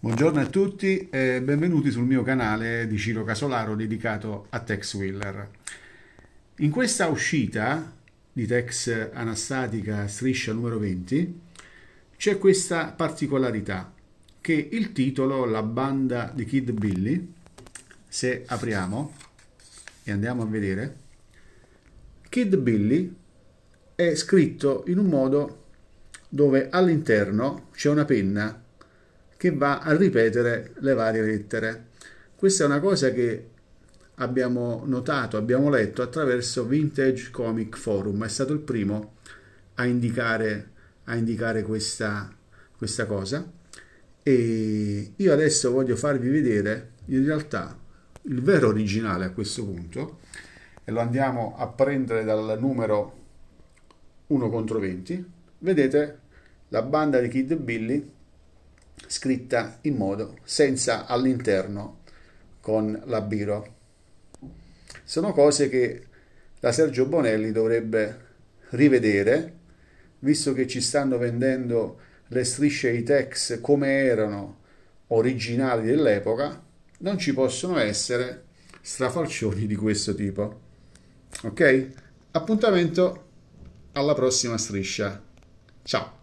Buongiorno a tutti e benvenuti sul mio canale di Ciro Casolaro dedicato a Tex Wheeler. In questa uscita di Tex Anastatica Striscia numero 20 c'è questa particolarità che il titolo La banda di Kid Billy, se apriamo e andiamo a vedere, Kid Billy è scritto in un modo dove all'interno c'è una penna che va a ripetere le varie lettere. Questa è una cosa che abbiamo notato, abbiamo letto attraverso Vintage Comic Forum, è stato il primo a indicare, a indicare questa, questa cosa e io adesso voglio farvi vedere in realtà il vero originale a questo punto e lo andiamo a prendere dal numero 1 contro 20 vedete la banda di Kid Billy scritta in modo senza all'interno con la biro. Sono cose che la Sergio Bonelli dovrebbe rivedere, visto che ci stanno vendendo le strisce ITEX come erano originali dell'epoca, non ci possono essere strafalcioni di questo tipo. Ok? Appuntamento alla prossima striscia. Ciao!